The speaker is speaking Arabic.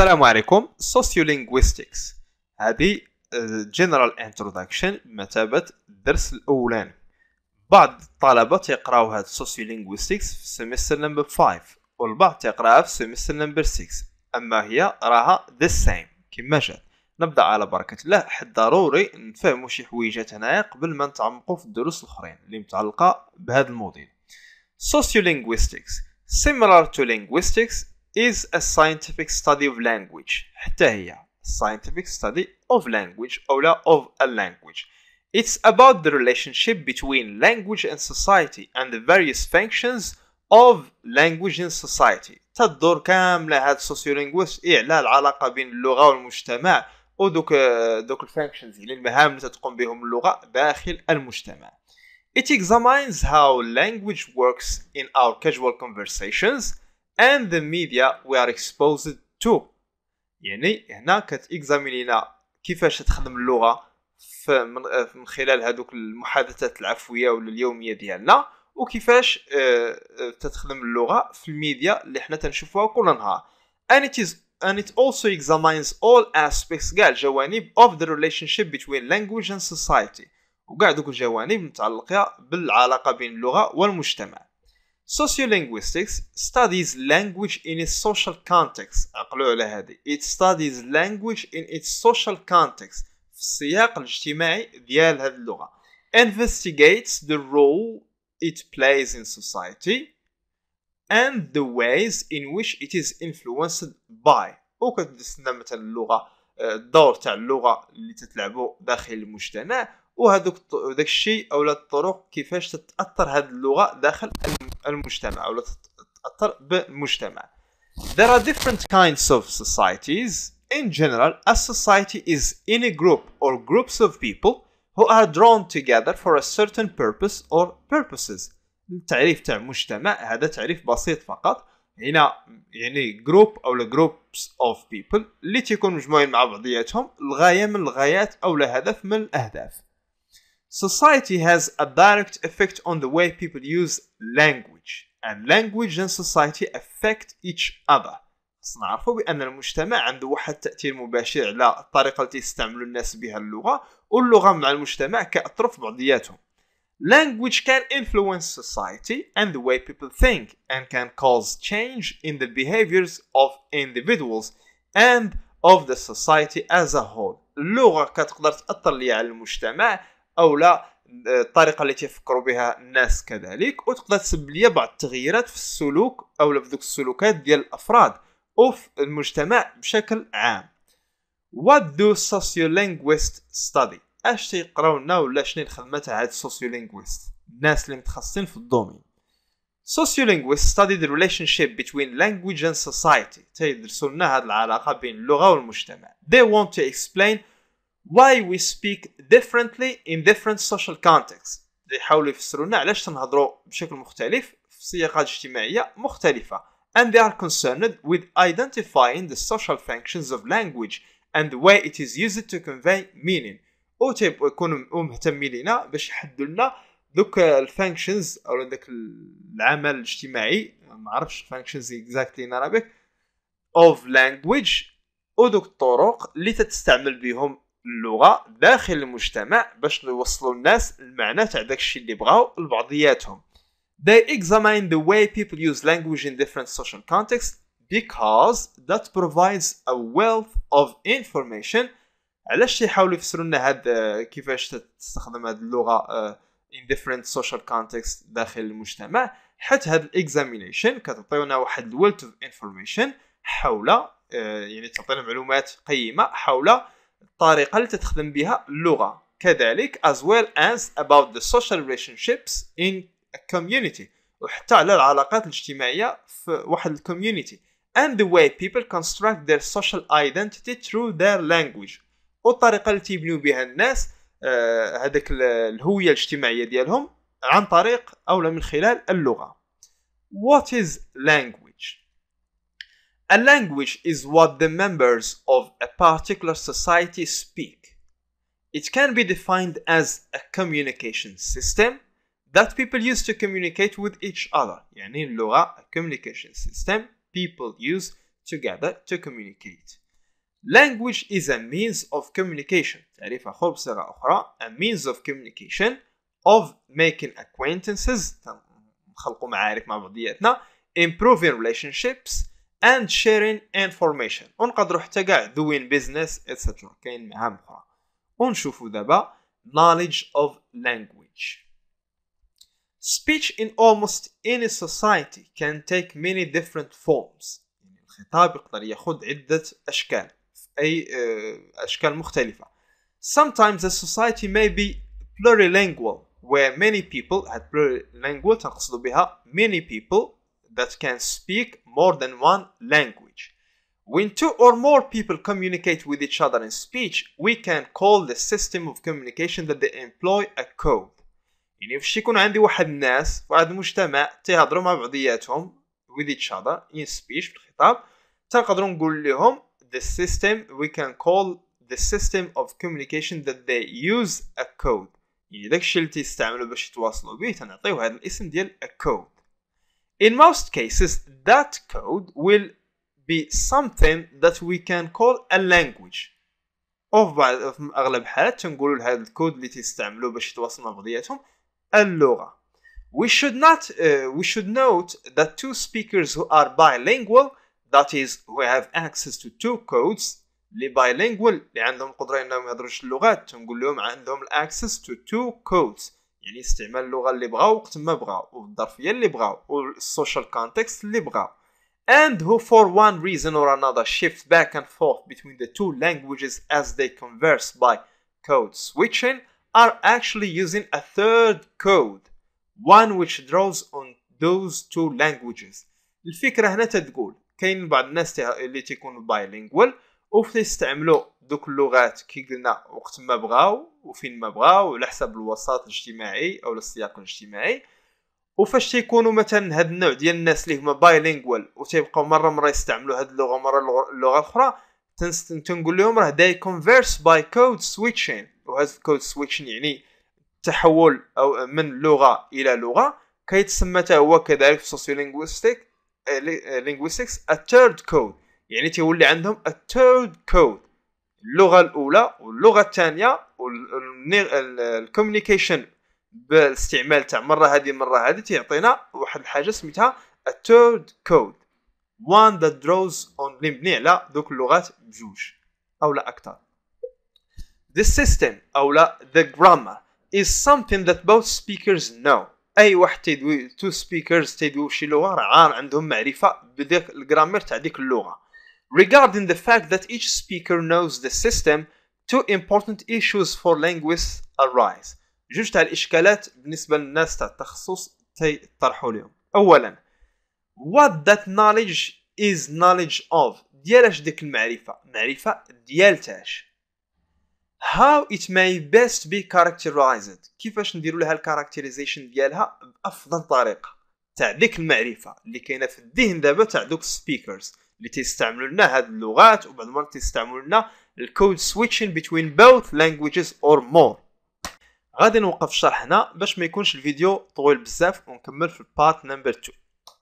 السلام عليكم سوسيولينغويستكس هذه جنرال انتروداكشن بمثابة الدرس الأولاني بعض الطلبة تقراو هاد سوسيولينغويستكس في سيمستر نمبر 5 والبعض تقراها في سيمستر نمبر 6 أما هي راها ذا سيم كما جات نبدا على بركه الله حد ضروري نفهموا شي حويجات هنايا قبل ما نتعمقوا في الدروس الاخرين اللي متعلقه بهذا الموديل sociolinguistics similar to linguistics is a scientific study of language حتى هي scientific study of language أو لا of a language It's about the relationship between language and society and the various functions of language in society تدور كاملة هاد sociolinguist إيه لا العلاقة بين اللغة والمجتمع ودوك دوك الفانكشنز يعني المهام اللي تقوم بهم اللغة داخل المجتمع It examines how language works in our casual conversations and the media we are exposed to يعني هنا كتاكزامينينا كيفاش تخدم اللغه آه، من خلال هذوك المحادثات العفويه ولا اليوميه ديالنا وكيفاش آه، آه، تتخدم اللغه في الميديا اللي حنا تنشوفوها كل نهار and it is and it also examines all aspects قاع الجوانب of the relationship between language and society وقاع دوك الجوانب متعلقه بالعلاقه بين اللغه والمجتمع Sociolinguistics studies language in its social context عقلوا على هذه it studies language in its social context في السياق الاجتماعي ديال هذه اللغة investigates the role it plays in society and the ways in which it is influenced by وكتستنى مثلا اللغة الدور تاع اللغة اللي تتلعبو داخل المجتمع وهذوك داك الشيء او الطرق كيفاش تتاثر هذه اللغه داخل المجتمع او تتاثر بالمجتمع There are different kinds of societies. In general, a society is in a group or groups of people who are drawn together for a certain purpose or purposes. التعريف تاع مجتمع هذا تعريف بسيط فقط هنا يعني جروب او جروبس اوف بيبل اللي تيكون مجموعين مع بعضياتهم الغايه من الغايات او لهدف من الاهداف society has a direct effect on the way people use language and language and society affect each other نعرفوا بان المجتمع عنده واحد التاثير مباشر على الطريقه التي يستعملوا الناس بها اللغه واللغه مع المجتمع كأطراف في بعضياتهم language can influence society and the way people think and can cause change in the behaviors of individuals and of the society as a whole اللغه كتقدر تاثر لي على المجتمع او لا الطريقه اللي تيفكروا بها الناس كذلك وتقدر تسبب لي بعض التغييرات في السلوك او في ذوك السلوكات ديال الافراد او في المجتمع بشكل عام What do sociolinguists study اش تيقراو لنا ولا شنو الخدمه تاع هاد sociolinguists الناس اللي متخصصين في الدومين sociolinguists study the relationship between language and society تيدرسوا لنا هاد العلاقه بين اللغه والمجتمع they want to explain why we speak differently in different social contexts اللي يحاولوا يفسروا لنا علاش تنهضروا بشكل مختلف في سياقات اجتماعيه مختلفه and they are concerned with identifying the social functions of language and the way it is used to convey meaning او تيب يكونوا مهتمين لنا باش يحدوا لنا دوك الفانكشنز او داك العمل الاجتماعي ما عرفتش فانكشنز اكزاكتلي ان عربيك اوف لانجويج ودوك الطرق اللي تتستعمل بهم اللغه داخل المجتمع باش نوصلوا الناس المعنى تاع داكشي اللي بغاو لبعضياتهم they examine the way people use language in different social contexts because that provides a wealth of information علاش يحاولوا يفسروا لنا هاد كيفاش تستخدم هاد اللغه آه، in different social contexts داخل المجتمع حيت هاد الاكزامينيشن كتعطيونا واحد الويلت اوف انفورميشن حول آه، يعني تعطينا معلومات قيمه حول الطريقه اللي تخدم بها اللغه كذلك as well as about the social relationships in a community وحتى على العلاقات الاجتماعية في واحد الكوميونيتي and the way people construct their social identity through their language والطريقة اللي تبنيو بها الناس آه، هذاك الهوية الاجتماعية ديالهم عن طريق أو من خلال اللغة what is language A language is what the members of a particular society speak. It can be defined as a communication system that people use to communicate with each other. يعني اللغة, a communication system people use together to communicate. Language is a means of communication. تعريف آخر بصيغة أخرى a means of communication of making acquaintances نخلقوا معارف مع بعضياتنا improving relationships and sharing information ونقدروا حتى كاع doing business etc كاين معام اخرى ونشوفوا دابا knowledge of language Speech in almost any society can take many different forms يعني الخطاب يقدر ياخذ عدة أشكال في أي أشكال مختلفة Sometimes a society may be plurilingual where many people had plurilingual تنقصد بها many people that can speak more than one language. When two or more people communicate with each other in speech, we can call the system of communication that they employ a code. يعني فاش يكون عندي واحد الناس في واحد المجتمع تيهضروا مع بعضياتهم with each other in speech في الخطاب تنقدروا نقول لهم the system we can call the system of communication that they use a code يعني داكشي اللي تيستعملوا باش يتواصلوا به تنعطيوه هذا الاسم ديال a code in most cases, that code will be something that we can call a language او في بعض في اغلب الحالات تنقولوا لهذا الكود اللي تيستعملوه باش يتواصلوا بعضياتهم اللغه we should not uh, we should note that two speakers who are bilingual that is who have access to two codes اللي bilingual اللي عندهم انهم اللغات تنقول لهم عندهم access to two codes يعني استعمال اللغه اللي بغاو وقت ما بغاو والظرفيه اللي بغاو والسوشيال كونتكست اللي بغاو and who for one reason or another shift back and forth between the two languages as they converse by code switching are actually using a third code one which draws on those two languages الفكره هنا تتقول كاين بعض الناس اللي تيكونوا bilingual وفين يستعملوا دوك اللغات كي قلنا وقت ما بغاو وفين ما بغاو على حسب الوسط الاجتماعي او السياق الاجتماعي وفاش تيكونوا مثلا هاد النوع ديال الناس اللي هما بايلينغوال وتيبقاو مره مره يستعملوا هاد اللغه مره اللغه الاخرى تنقول لهم راه داي كونفيرس باي كود سويتشين وهذا الكود سويتشين يعني التحول او من لغه الى لغه كيتسمى حتى هو كذلك في السوسيولينغويستيك ا ثيرد كود يعني تيولي عندهم التود كود اللغه الاولى واللغه الثانيه والكوميونيكيشن بالاستعمال تاع مره هذه مره هذه تيعطينا واحد الحاجه سميتها التود كود وان ذا دروز اون اللي مبني على دوك اللغات بجوج او لا اكثر The system او لا the grammar is something that both speakers know اي واحد تيدوي تو سبيكرز تيدوي شي لغه راه عار عندهم معرفه بديك الجرامر تاع ديك اللغه regarding the fact that each speaker knows the system two important issues for linguists arise جوج تاع الاشكالات بالنسبه للناس تاع التخصص تيطرحوا لهم اولا what that knowledge is knowledge of ديالاش ديك المعرفه معرفه ديالتاش how it may best be characterized كيفاش نديروا لها الكاركتيريزيشن ديالها بافضل طريقه تاع ديك المعرفه اللي كاينه في الذهن دابا تاع دوك سبيكرز اللي تيستعملوا لنا هذه اللغات وبعض المرات تيستعملوا لنا الكود سويتشين بين بوث لانجويجز اور مور غادي نوقف الشرح هنا باش ما يكونش الفيديو طويل بزاف ونكمل في البارت نمبر 2